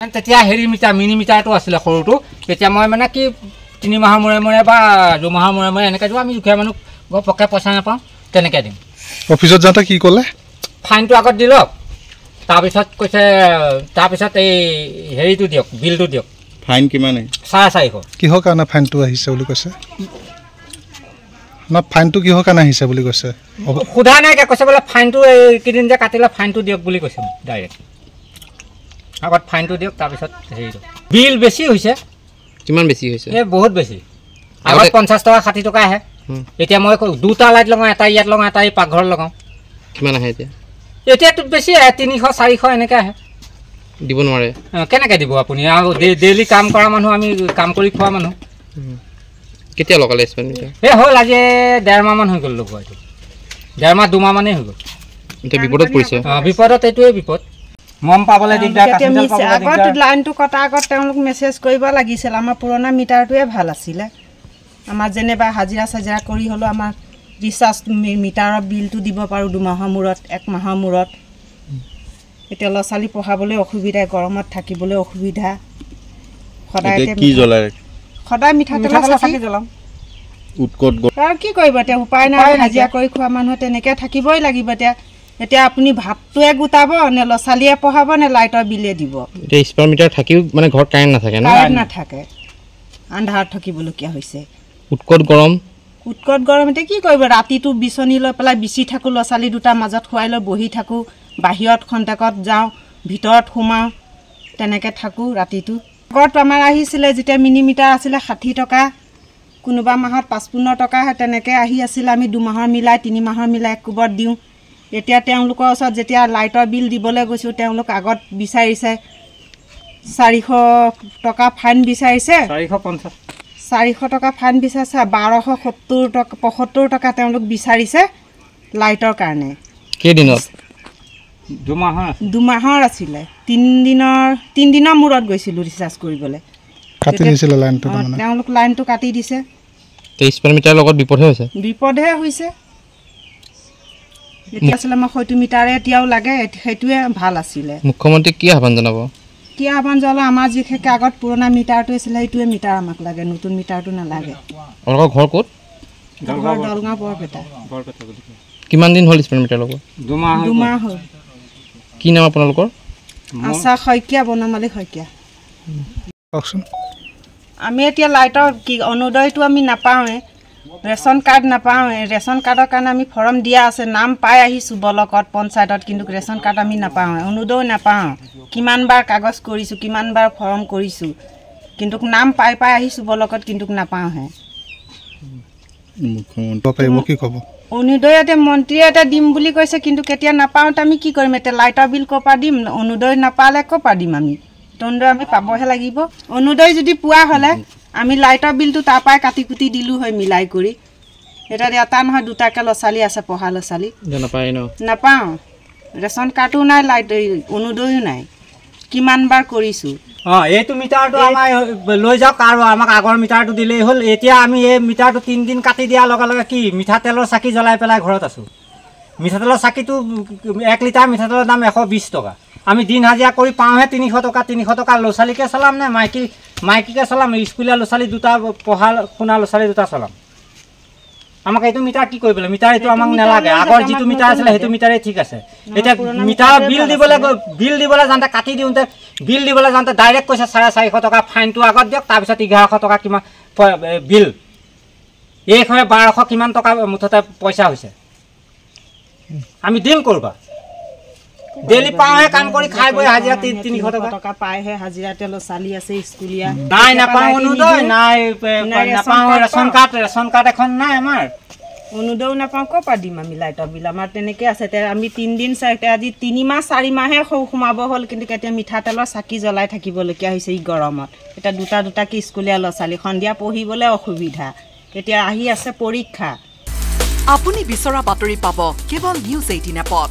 মানে তেতিয়া হেৰি মিটাৰ মিনি মিটাৰটো আছিলে সৰুটো তেতিয়া মই মানে কি তিনিমাহৰ মূৰে মূৰে বা দুমাহৰ মূৰে মূৰে এনেকৈ দিওঁ আমি দুখীয়া মানুহ বৰ পকাই পইচা নাপাওঁ তেনেকৈ দিম অফিচত যাওঁতে কি ক'লে ফাইনটো আগত দি লওক তাৰপিছত কৈছে তাৰপিছত এই হেৰিটো দিয়ক বিলটো দিয়ক ফাইন কিমান চাৰে চাৰিশ কিহৰ কাৰণে ফাইনটো আহিছে বুলি কৈছে নহয় ফাইনটো কিহৰ কাৰণে আহিছে বুলি কৈছে সোধা নাইকৈ কৈছে বোলে ফাইনটো এইকেইদিন যে কাটিলে ফাইনটো দিয়ক বুলি কৈছে ডাইৰেক্ট আগত ফাইনটো দিয়ক তাৰপিছত হেৰিটো বিল বেছি হৈছে কিমান বেছি হৈছে এই বহুত বেছি আগত পঞ্চাছ টকা ষাঠি টকা আহে এতিয়া মই দুটা লাইট লগাওঁ এটা ইয়াত লগাওঁ এটা এই পাকঘৰত লগাওঁ কিমান আহে এতিয়া এতিয়াতো বেছি আহে তিনিশ চাৰিশ এনেকৈ আহে দিব নোৱাৰে কেনেকৈ দিব আপুনি আৰু ডেইলি কাম কৰা মানুহ আমি কাম কৰি খোৱা মানুহ কেতিয়া লগালে এই হ'ল আজি ডেৰমাহমান হৈ গ'ল লগোৱা এইটো ডেৰমাহ দুমাহমানেই হৈ গ'ল এতিয়া বিপদত পৰিছে বিপদত এইটোৱেই বিপদ মম পাবলৈ আগত লাইনটো কটা আগত তেওঁলোক মেছেজ কৰিব লাগিছিল আমাৰ পুৰণা মিটাৰটোৱে ভাল আছিলে আমাৰ যেনিবা হাজিৰা চাজিৰা কৰি হ'লেও আমাৰ ৰিচাৰ্জ মিটাৰৰ বিলটো দিব পাৰোঁ দুমাহৰ মূৰত একমাহৰ মূৰত এতিয়া ল'ৰা ছোৱালী পঢ়াবলৈ অসুবিধা গৰমত থাকিবলৈ অসুবিধা সদায় কি কৰিব এতিয়া উপায় নাই হাজিৰা কৰি খোৱা মানুহ তেনেকৈ থাকিবই লাগিব এতিয়া এতিয়া আপুনি ভাতটোৱে গোটাব নে লছালিয়ে পঢ়াব নে লাইটৰ বিলে দিব এতিয়া স্পাৰ মিটাৰ থাকিও মানে ঘৰত কাৰেণ্ট নাথাকে কাৰেণ্ট নাথাকে আন্ধাৰত থাকিবলগীয়া হৈছে উৎকট গৰম উৎকট গৰম এতিয়া কি কৰিব ৰাতিটো বিচনি লৈ পেলাই বিচি থাকোঁ ল'ৰা ছোৱালী দুটাৰ মাজত খুৱাই লৈ বহি থাকোঁ বাহিৰত খন্তেকত যাওঁ ভিতৰত সোমাওঁ তেনেকৈ থাকোঁ ৰাতিটো আগতো আমাৰ আহিছিলে যেতিয়া মিনি মিটাৰ আছিলে ষাঠি টকা কোনোবা মাহত পাঁচপন্ন টকা তেনেকৈ আহি আছিলে আমি দুমাহৰ মিলাই তিনি মাহৰ মিলাই একোবত দিওঁ এতিয়া তেওঁলোকৰ ওচৰত যেতিয়া লাইটৰ বিল দিবলৈ গৈছোঁ তেওঁলোক আগত বিচাৰিছে চাৰিশ টকা ফাইন বিচাৰিছে চাৰিশ পঞ্চাছ চাৰিশ টকা ফাইন বিচাৰিছে বাৰশ সত্তৰ টকা পঁসত্তৰ টকা তেওঁলোক বিচাৰিছে লাইটৰ কাৰণে কেইদিনত দুমাহৰ দুমাহৰ আছিলে তিনিদিনৰ তিনিদিনৰ মূৰত গৈছিলোঁ ৰিচাৰ্জ কৰিবলৈ তেওঁলোক লাইনটো কাটি দিছে তেইছ কিলোমিটাৰ লগত বিপদহে হৈছে বিপদহে হৈছে যেতিয়া আছিলে মই সেইটো মিটাৰে এতিয়াও লাগে সেইটোৱে ভাল আছিলে মুখ্যমন্ত্ৰীক কি আহ্বান জনাব কি আহ্বান জনালে আমাৰ যিখিনি আগত পুৰণা মিটাৰটো আছিলে সেইটোৱে মিটাৰ আমাক লাগে নতুন মিটাৰটো নালাগে আপোনালোকৰ ঘৰ ক'ত কিমান দিন হ'ল স্পেণ্ড দুমাহ হ'ল কি নাম আপোনালোকৰ আচ্ছা শইকীয়া বনমালী শইকীয়া কওকচোন আমি এতিয়া লাইটৰ কি অনুদয়টো আমি নাপাওঁৱে ৰেচন কাৰ্ড নাপাওঁ ৰেচন কাৰ্ডৰ কাৰণে আমি ফৰ্ম দিয়া আছে নাম পাই আহিছোঁ ব্লকত পঞ্চায়তত কিন্তু ৰেচন কাৰ্ড আমি নাপাওঁ অনুদয় নাপাওঁ কিমানবাৰ কাগজ কৰিছোঁ কিমানবাৰ ফৰ্ম কৰিছোঁ কিন্তু নাম পাই পাই আহিছোঁ ব্লকত কিন্তু নাপাওঁহে অনুদয় মন্ত্ৰীয়ে এতিয়া দিম বুলি কৈছে কিন্তু কেতিয়া নাপাওঁতে আমি কি কৰিম এতিয়া লাইটৰ বিল ক'ৰ পৰা দিম অনুদয় নাপালে ক'ৰ পৰা দিম আমি তন্দ্ৰ আমি পাবহে লাগিব অনুদয় যদি পোৱা হ'লে আমি লাইটৰ বিলটো তাৰপৰাই কাটি কুটি দিলোঁ হয় মিলাই কৰি এতিয়া এটা নহয় দুটাকৈ ল'ৰা ছোৱালী আছে পঢ়া ল'ৰা ছোৱালী নাপাওঁ ৰেচন কাৰ্ডো নাই লাইট অনুদয়ো নাই কিমান বাৰ কৰিছোঁ অঁ এইটো মিটাৰটো আমাৰ লৈ যাওক আৰু আমাক আগৰ মিটাৰটো দিলেই হ'ল এতিয়া আমি এই মিটাৰটো তিনিদিন কাটি দিয়াৰ লগে লগে কি মিঠাতেলৰ চাকি জ্বলাই পেলাই ঘৰত আছোঁ মিঠাতেলৰ চাকিটো এক লিটাৰ মিঠাতেলৰ দাম এশ বিছ টকা আমি দিন হাজিৰা কৰি পাওঁহে তিনিশ টকা তিনিশ টকা ল'ৰা ছোৱালীকে চলাম নে মাইকী মাইকীকে চলাম স্কুলীয়া ল'ৰা ছোৱালী দুটা পঢ়া শুনা ল'ৰা ছোৱালী দুটা চলাম আমাক এইটো মিটাৰ কি কৰিবলৈ মিটাৰ এইটো আমাক নালাগে আগৰ যিটো মিটাৰ আছিলে সেইটো মিটাৰেই ঠিক আছে এতিয়া মিটাৰৰ বিল দিবলে বিল দিবলৈ যাওঁতে কাটি দিওঁতে বিল দিবলৈ যাওঁতে ডাইৰেক্ট কৈছে চাৰে চাৰিশ টকা ফাইনটো আগত দিয়ক তাৰপিছত এঘাৰশ টকা কিমান বিল এই বাৰশ কিমান টকা মুঠতে পইচা হৈছে আমি দিম কৰবা ডেইলি পাওঁহে কাম কৰি খাই বৈ হাজিৰা তিনিশ টকা টকা পায়হে হাজিৰা তেওঁলোকৰ চালি আছে স্কুলীয়া নাই নাপাওঁ অনুদয় নাই নাপাওঁ ৰেচন কাৰ্ড ৰেচন কাৰ্ড এখন নাই আমাৰ অনুদয়ো নাপাওঁ ক'ৰ পৰা দিম আমি লাইটৰ বিল আমাৰ তেনেকৈ আছে এতিয়া আমি তিনিদিন চাৰিটা আজি তিনিমাহ চাৰিমাহে সোমাব হ'ল কিন্তু কেতিয়া মিঠাতেলৰ চাকি জ্বলাই থাকিবলগীয়া হৈছে ই গৰমত এতিয়া দুটা দুটাকৈ স্কুলীয়া ল'ৰা ছোৱালী সন্ধিয়া পঢ়িবলৈ অসুবিধা এতিয়া আহি আছে পৰীক্ষা আপুনি বিচৰা বাতৰি পাব কেৱল নিউজ এইটিন এপত